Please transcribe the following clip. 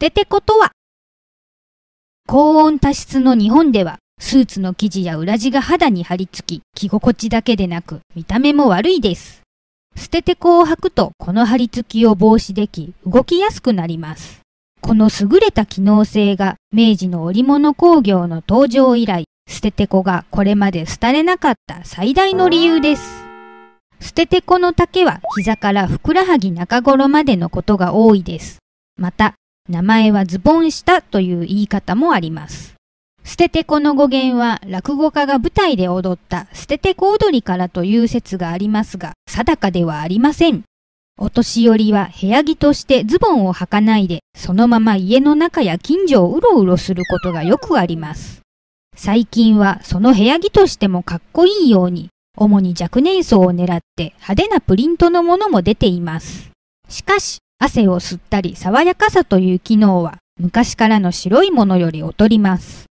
捨ててことは高温多湿の日本ではスーツの生地や裏地が肌に張り付き着心地だけでなく見た目も悪いです。捨ててこを履くとこの張り付きを防止でき動きやすくなります。この優れた機能性が明治の織物工業の登場以来、捨ててこがこれまで廃れなかった最大の理由です。捨ててこの丈は膝からふくらはぎ中頃までのことが多いです。また、名前はズボンしたという言い方もあります。捨ててこの語源は落語家が舞台で踊った捨ててこ踊りからという説がありますが、定かではありません。お年寄りは部屋着としてズボンを履かないで、そのまま家の中や近所をうろうろすることがよくあります。最近はその部屋着としてもかっこいいように、主に若年層を狙って派手なプリントのものも出ています。しかし、汗を吸ったり爽やかさという機能は昔からの白いものより劣ります。